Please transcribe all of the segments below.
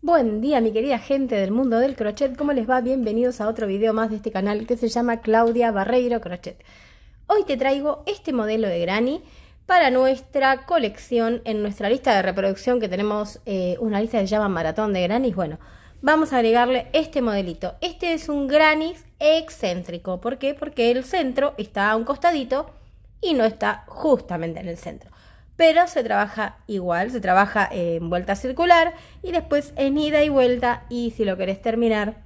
Buen día mi querida gente del mundo del crochet, ¿cómo les va? Bienvenidos a otro video más de este canal que se llama Claudia Barreiro Crochet. Hoy te traigo este modelo de granny para nuestra colección en nuestra lista de reproducción que tenemos eh, una lista que se llama Maratón de Granny Bueno, vamos a agregarle este modelito. Este es un granny excéntrico. ¿Por qué? Porque el centro está a un costadito y no está justamente en el centro pero se trabaja igual, se trabaja en vuelta circular y después en ida y vuelta y si lo querés terminar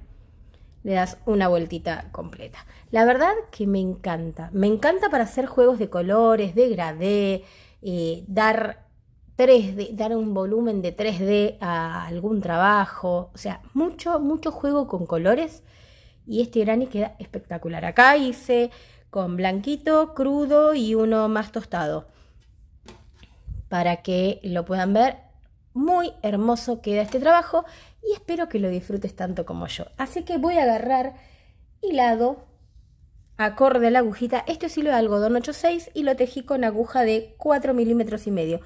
le das una vueltita completa. La verdad que me encanta, me encanta para hacer juegos de colores, de gradé, eh, dar 3D, dar un volumen de 3D a algún trabajo, o sea, mucho, mucho juego con colores y este granny queda espectacular. Acá hice con blanquito, crudo y uno más tostado para que lo puedan ver. Muy hermoso queda este trabajo y espero que lo disfrutes tanto como yo. Así que voy a agarrar hilado acorde la agujita. Este es hilo de algodón 86 y lo tejí con aguja de 4 milímetros y medio.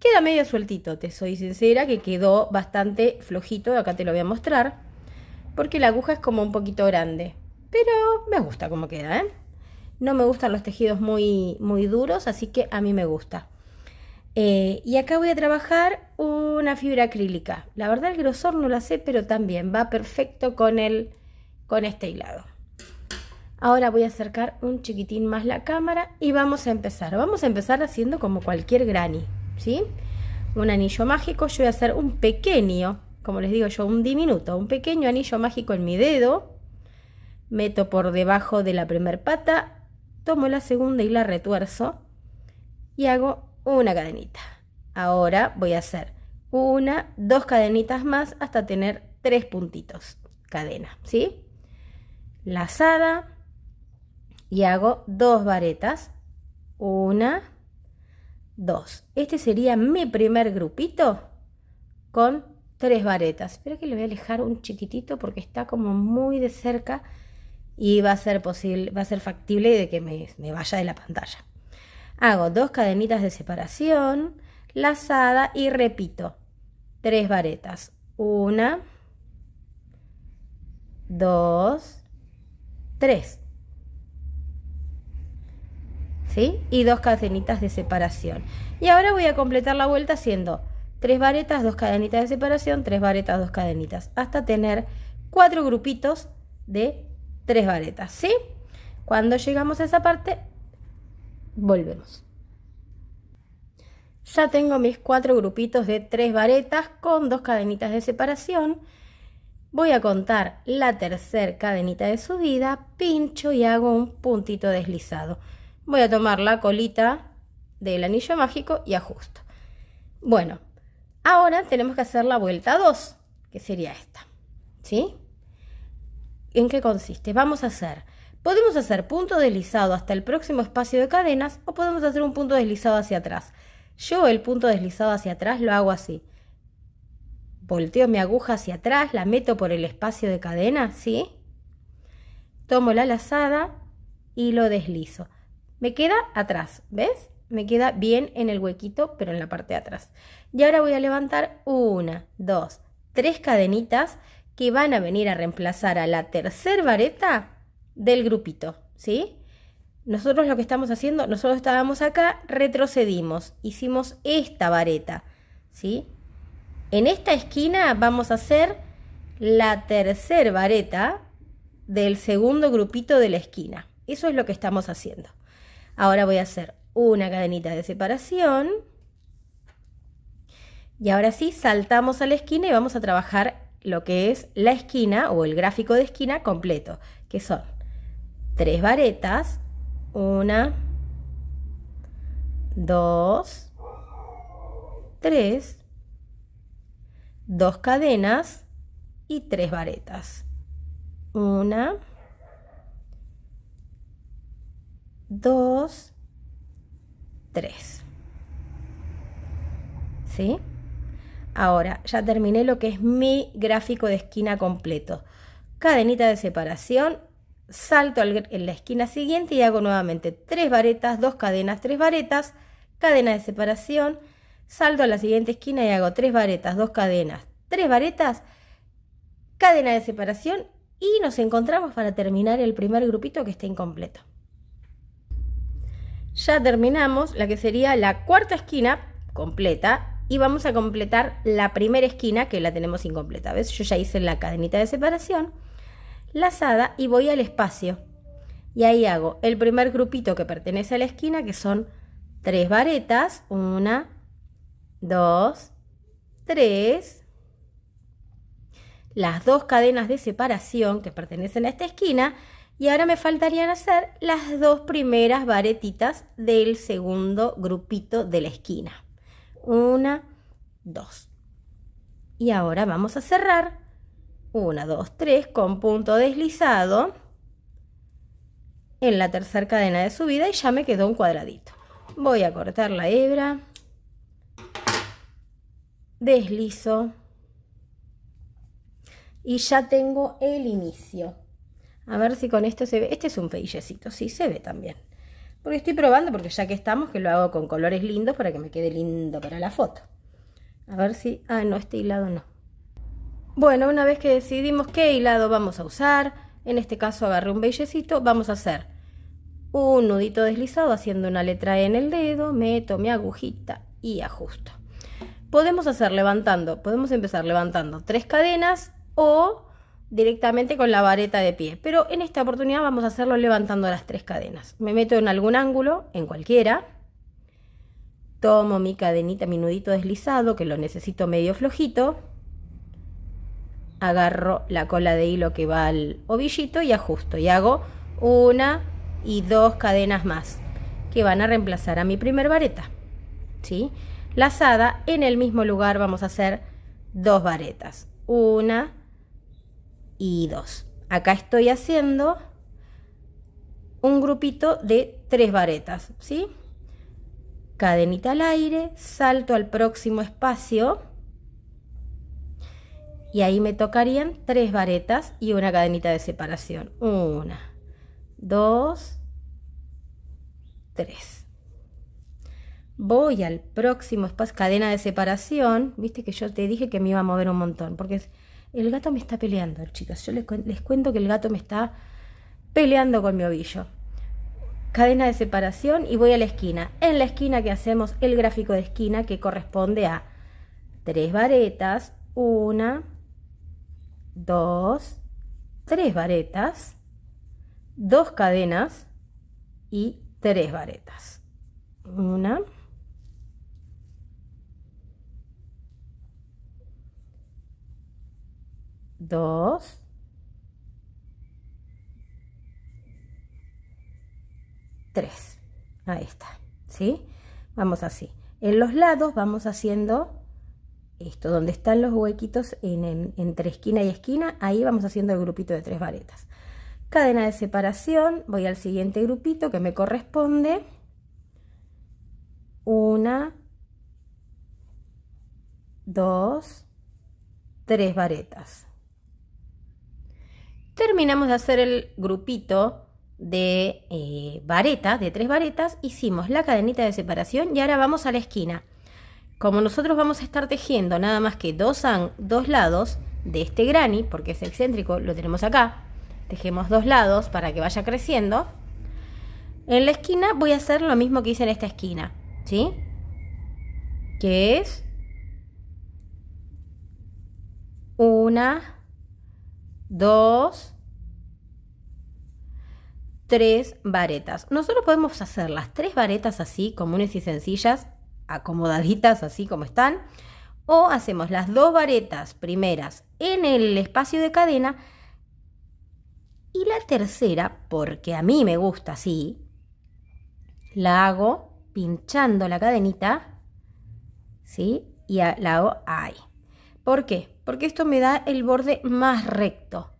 Queda medio sueltito, te soy sincera, que quedó bastante flojito. Acá te lo voy a mostrar. Porque la aguja es como un poquito grande. Pero me gusta como queda, ¿eh? No me gustan los tejidos muy, muy duros, así que a mí me gusta. Eh, y acá voy a trabajar una fibra acrílica. La verdad el grosor no la sé, pero también va perfecto con, el, con este hilado. Ahora voy a acercar un chiquitín más la cámara y vamos a empezar. Vamos a empezar haciendo como cualquier granny, ¿sí? Un anillo mágico, yo voy a hacer un pequeño, como les digo yo, un diminuto, un pequeño anillo mágico en mi dedo. Meto por debajo de la primer pata, tomo la segunda y la retuerzo y hago una cadenita. Ahora voy a hacer una, dos cadenitas más hasta tener tres puntitos cadena, ¿sí? Lazada y hago dos varetas, una, dos. Este sería mi primer grupito con tres varetas. Espero que le voy a alejar un chiquitito porque está como muy de cerca y va a ser posible, va a ser factible de que me vaya de la pantalla. Hago dos cadenitas de separación, lazada y repito, tres varetas. Una, dos, tres. ¿Sí? Y dos cadenitas de separación. Y ahora voy a completar la vuelta haciendo tres varetas, dos cadenitas de separación, tres varetas, dos cadenitas, hasta tener cuatro grupitos de tres varetas, ¿sí? Cuando llegamos a esa parte, Volvemos. Ya tengo mis cuatro grupitos de tres varetas con dos cadenitas de separación. Voy a contar la tercera cadenita de subida, pincho y hago un puntito deslizado. Voy a tomar la colita del anillo mágico y ajusto. Bueno, ahora tenemos que hacer la vuelta 2, que sería esta. ¿Sí? ¿En qué consiste? Vamos a hacer Podemos hacer punto deslizado hasta el próximo espacio de cadenas o podemos hacer un punto deslizado hacia atrás. Yo el punto deslizado hacia atrás lo hago así. Volteo mi aguja hacia atrás, la meto por el espacio de cadena, ¿sí? Tomo la lazada y lo deslizo. Me queda atrás, ¿ves? Me queda bien en el huequito, pero en la parte de atrás. Y ahora voy a levantar una, dos, tres cadenitas que van a venir a reemplazar a la tercer vareta del grupito, ¿sí? Nosotros lo que estamos haciendo, nosotros estábamos acá, retrocedimos, hicimos esta vareta, ¿sí? En esta esquina vamos a hacer la tercera vareta del segundo grupito de la esquina. Eso es lo que estamos haciendo. Ahora voy a hacer una cadenita de separación. Y ahora sí, saltamos a la esquina y vamos a trabajar lo que es la esquina o el gráfico de esquina completo, que son tres varetas. Una, dos, tres, dos cadenas y tres varetas. Una, dos, tres. ¿Sí? Ahora, ya terminé lo que es mi gráfico de esquina completo. Cadenita de separación, salto en la esquina siguiente y hago nuevamente tres varetas, dos cadenas, tres varetas, cadena de separación, salto a la siguiente esquina y hago tres varetas, dos cadenas, tres varetas, cadena de separación y nos encontramos para terminar el primer grupito que está incompleto. Ya terminamos la que sería la cuarta esquina completa y vamos a completar la primera esquina que la tenemos incompleta. ¿Ves? Yo ya hice la cadenita de separación lazada y voy al espacio. Y ahí hago el primer grupito que pertenece a la esquina, que son tres varetas, una, dos, tres, las dos cadenas de separación que pertenecen a esta esquina, y ahora me faltarían hacer las dos primeras varetitas del segundo grupito de la esquina. Una, dos. Y ahora vamos a cerrar 1, 2, 3 con punto deslizado en la tercera cadena de subida y ya me quedó un cuadradito. Voy a cortar la hebra, deslizo y ya tengo el inicio. A ver si con esto se ve. Este es un feillecito, sí, se ve también. Porque estoy probando, porque ya que estamos, que lo hago con colores lindos para que me quede lindo para la foto. A ver si... Ah, no, este hilado no. Bueno, una vez que decidimos qué hilado vamos a usar, en este caso agarré un bellecito, vamos a hacer un nudito deslizado haciendo una letra E en el dedo, meto mi agujita y ajusto. Podemos hacer levantando, podemos empezar levantando tres cadenas o directamente con la vareta de pie, pero en esta oportunidad vamos a hacerlo levantando las tres cadenas. Me meto en algún ángulo, en cualquiera, tomo mi cadenita, mi nudito deslizado, que lo necesito medio flojito, agarro la cola de hilo que va al ovillito y ajusto y hago una y dos cadenas más que van a reemplazar a mi primer vareta. ¿Sí? Lazada en el mismo lugar vamos a hacer dos varetas. Una y dos. Acá estoy haciendo un grupito de tres varetas, ¿sí? Cadenita al aire, salto al próximo espacio y ahí me tocarían tres varetas y una cadenita de separación. Una, dos, tres. Voy al próximo espacio, cadena de separación. Viste que yo te dije que me iba a mover un montón, porque el gato me está peleando, chicas. Yo les, les cuento que el gato me está peleando con mi ovillo. Cadena de separación y voy a la esquina. En la esquina que hacemos el gráfico de esquina que corresponde a tres varetas, una, 2, 3 varetas, 2 cadenas y 3 varetas. 1, 2, 3. Ahí está, ¿sí? Vamos así. En los lados vamos haciendo esto, donde están los huequitos entre esquina y esquina, ahí vamos haciendo el grupito de tres varetas. Cadena de separación, voy al siguiente grupito que me corresponde. Una, dos, tres varetas. Terminamos de hacer el grupito de eh, de tres varetas, hicimos la cadenita de separación y ahora vamos a la esquina. Como nosotros vamos a estar tejiendo nada más que dos, dos lados de este granny, porque es excéntrico, lo tenemos acá, tejemos dos lados para que vaya creciendo. En la esquina voy a hacer lo mismo que hice en esta esquina, ¿sí? Que es una, dos, tres varetas. Nosotros podemos hacer las tres varetas así, comunes y sencillas, acomodaditas así como están. O hacemos las dos varetas primeras en el espacio de cadena y la tercera, porque a mí me gusta así, la hago pinchando la cadenita, ¿sí? Y la hago ahí. ¿Por qué? Porque esto me da el borde más recto,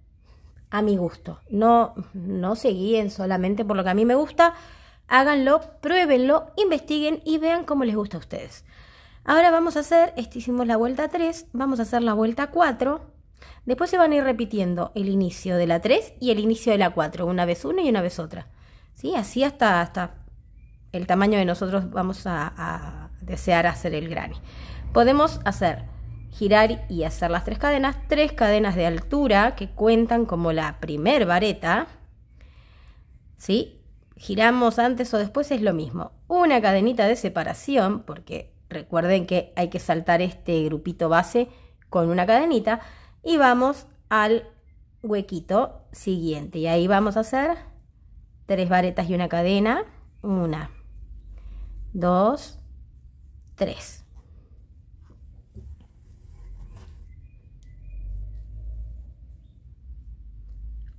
a mi gusto. No, no se guíen solamente por lo que a mí me gusta, Háganlo, pruébenlo, investiguen y vean cómo les gusta a ustedes. Ahora vamos a hacer, este hicimos la vuelta 3, vamos a hacer la vuelta 4. Después se van a ir repitiendo el inicio de la 3 y el inicio de la 4, una vez una y una vez otra. ¿Sí? Así hasta, hasta el tamaño de nosotros vamos a, a desear hacer el granny. Podemos hacer girar y hacer las tres cadenas, tres cadenas de altura que cuentan como la primer vareta, ¿sí? giramos antes o después es lo mismo. Una cadenita de separación, porque recuerden que hay que saltar este grupito base con una cadenita, y vamos al huequito siguiente. Y ahí vamos a hacer tres varetas y una cadena. Una, dos, tres.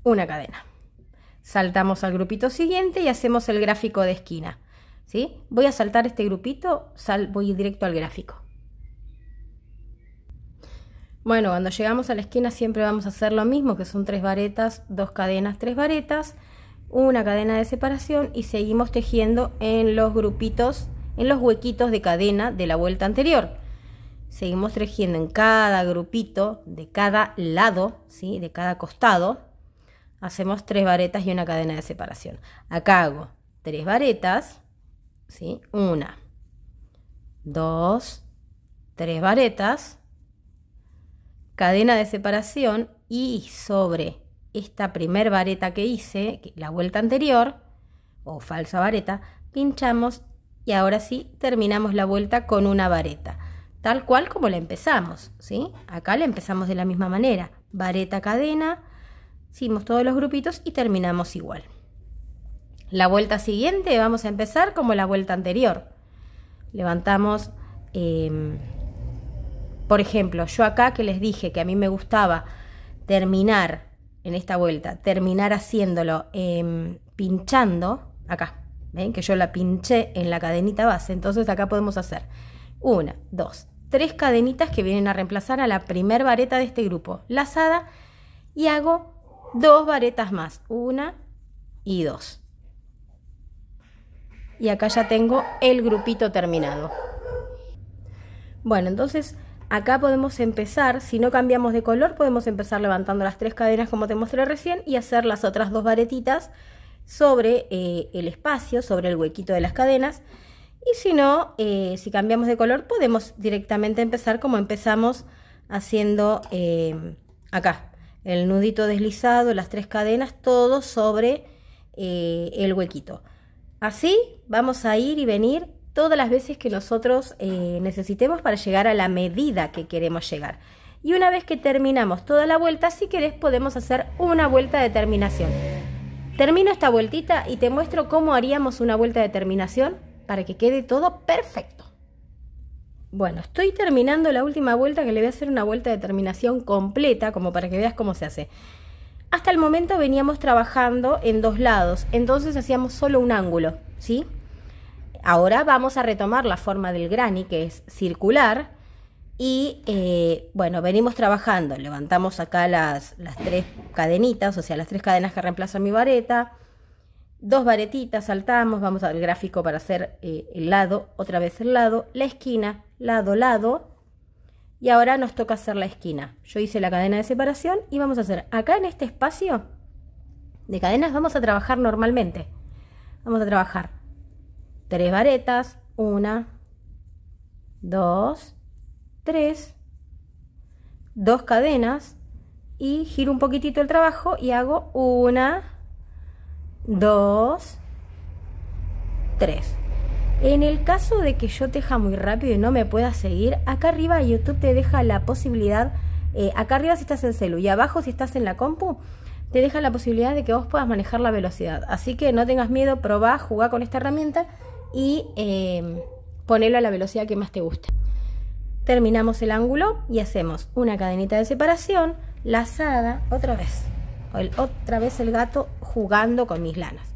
Una cadena. Saltamos al grupito siguiente y hacemos el gráfico de esquina. ¿sí? Voy a saltar este grupito, voy directo al gráfico. Bueno, cuando llegamos a la esquina siempre vamos a hacer lo mismo, que son tres varetas, dos cadenas, tres varetas, una cadena de separación y seguimos tejiendo en los grupitos, en los huequitos de cadena de la vuelta anterior. Seguimos tejiendo en cada grupito, de cada lado, ¿sí? de cada costado, hacemos tres varetas y una cadena de separación. Acá hago tres varetas, ¿sí? Una, dos, tres varetas, cadena de separación y sobre esta primer vareta que hice, la vuelta anterior, o falsa vareta, pinchamos y ahora sí terminamos la vuelta con una vareta, tal cual como la empezamos, ¿sí? Acá la empezamos de la misma manera, vareta cadena, Hicimos todos los grupitos y terminamos igual. La vuelta siguiente vamos a empezar como la vuelta anterior. Levantamos, em, por ejemplo, yo acá que les dije que a mí me gustaba terminar en esta vuelta, terminar haciéndolo em, pinchando acá. ¿Ven? Que yo la pinché en la cadenita base. Entonces acá podemos hacer una, dos, tres cadenitas que vienen a reemplazar a la primer vareta de este grupo. Lazada y hago dos varetas más, una y dos. Y acá ya tengo el grupito terminado. Bueno, entonces acá podemos empezar, si no cambiamos de color, podemos empezar levantando las tres cadenas como te mostré recién y hacer las otras dos varetitas sobre eh, el espacio, sobre el huequito de las cadenas. Y si no, eh, si cambiamos de color, podemos directamente empezar como empezamos haciendo eh, acá, el nudito deslizado, las tres cadenas, todo sobre eh, el huequito. Así vamos a ir y venir todas las veces que nosotros eh, necesitemos para llegar a la medida que queremos llegar. Y una vez que terminamos toda la vuelta, si querés podemos hacer una vuelta de terminación. Termino esta vueltita y te muestro cómo haríamos una vuelta de terminación para que quede todo perfecto. Bueno, estoy terminando la última vuelta que le voy a hacer una vuelta de terminación completa, como para que veas cómo se hace. Hasta el momento veníamos trabajando en dos lados, entonces hacíamos solo un ángulo, ¿sí? Ahora vamos a retomar la forma del granny, que es circular, y eh, bueno, venimos trabajando, levantamos acá las, las tres cadenitas, o sea, las tres cadenas que reemplazan mi vareta, dos varetitas, saltamos, vamos al gráfico para hacer eh, el lado, otra vez el lado, la esquina, lado, lado. Y ahora nos toca hacer la esquina. Yo hice la cadena de separación y vamos a hacer acá en este espacio de cadenas vamos a trabajar normalmente. Vamos a trabajar tres varetas, una, dos, tres, dos cadenas y giro un poquitito el trabajo y hago una, dos, tres. En el caso de que yo teja muy rápido y no me pueda seguir, acá arriba YouTube te deja la posibilidad, eh, acá arriba si estás en celu y abajo si estás en la compu, te deja la posibilidad de que vos puedas manejar la velocidad. Así que no tengas miedo, probá, jugá con esta herramienta y em, ponelo a la velocidad que más te guste. Terminamos el ángulo y hacemos una cadenita de separación, lazada, otra vez, otra vez el gato jugando con mis lanas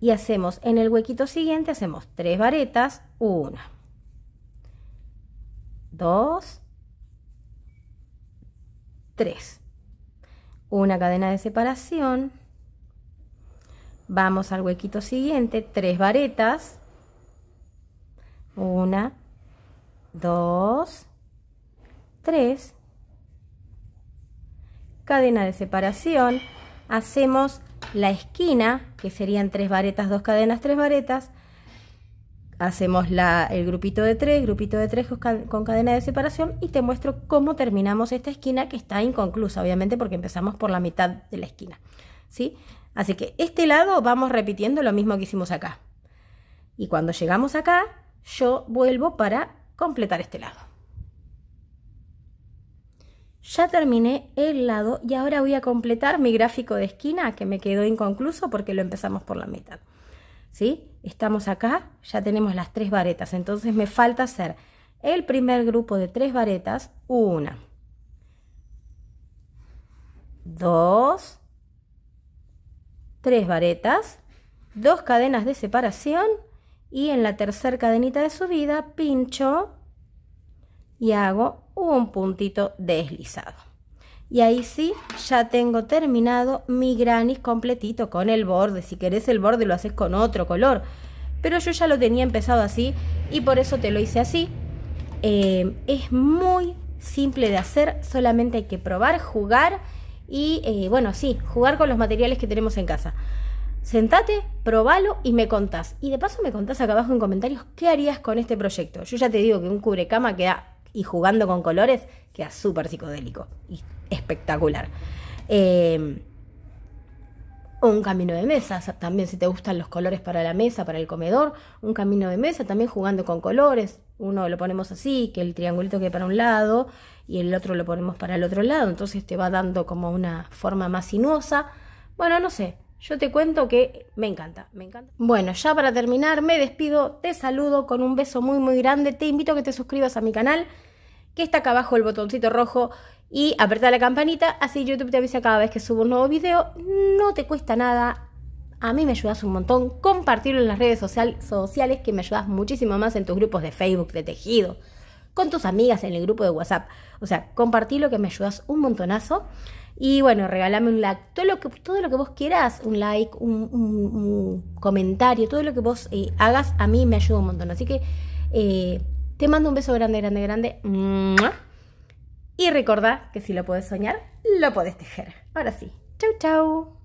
y hacemos en el huequito siguiente hacemos tres varetas una dos tres una cadena de separación vamos al huequito siguiente tres varetas una dos tres cadena de separación hacemos la esquina, que serían tres varetas, dos cadenas, tres varetas, hacemos la, el grupito de tres, grupito de tres con cadena de separación y te muestro cómo terminamos esta esquina que está inconclusa, obviamente porque empezamos por la mitad de la esquina, ¿sí? Así que este lado vamos repitiendo lo mismo que hicimos acá. Y cuando llegamos acá, yo vuelvo para completar este lado. Ya terminé el lado y ahora voy a completar mi gráfico de esquina que me quedó inconcluso porque lo empezamos por la mitad. ¿Sí? Estamos acá, ya tenemos las tres varetas, entonces me falta hacer el primer grupo de tres varetas, una, dos, tres varetas, dos cadenas de separación y en la tercera cadenita de subida pincho y hago un puntito deslizado. Y ahí sí, ya tengo terminado mi granis completito con el borde. Si querés el borde lo haces con otro color. Pero yo ya lo tenía empezado así y por eso te lo hice así. Eh, es muy simple de hacer, solamente hay que probar, jugar y eh, bueno, sí, jugar con los materiales que tenemos en casa. Sentate, probalo y me contás. Y de paso me contás acá abajo en comentarios qué harías con este proyecto. Yo ya te digo que un cubrecama queda y jugando con colores, queda súper psicodélico y espectacular. Em, un camino de mesa, también si te gustan los colores para la mesa, para el comedor, un camino de mesa, también jugando con colores. Uno lo ponemos así, que el triangulito quede para un lado y el otro lo ponemos para el otro lado, entonces te va dando como una forma más sinuosa. Bueno, no sé, yo te cuento que me encanta, me encanta. Bueno, ya para terminar, me despido, te saludo con un beso muy, muy grande. Te invito a que te suscribas a mi canal, que está acá abajo el botoncito rojo, y apretar la campanita, así YouTube te avisa cada vez que subo un nuevo video. No te cuesta nada, a mí me ayudas un montón. Compartirlo en las redes sociales, que me ayudas muchísimo más en tus grupos de Facebook, de tejido, con tus amigas en el grupo de WhatsApp. O sea, compartirlo que me ayudas un montonazo. Y bueno, regálame un like, todo lo que, todo lo que vos quieras, un like, un, comentario, todo lo que vos eh, hagas a mí me ayuda un montón. Así que eh, te mando un beso grande, grande, grande. Y recordad que si lo podés soñar, lo podés tejer. Ahora sí, chau, chau.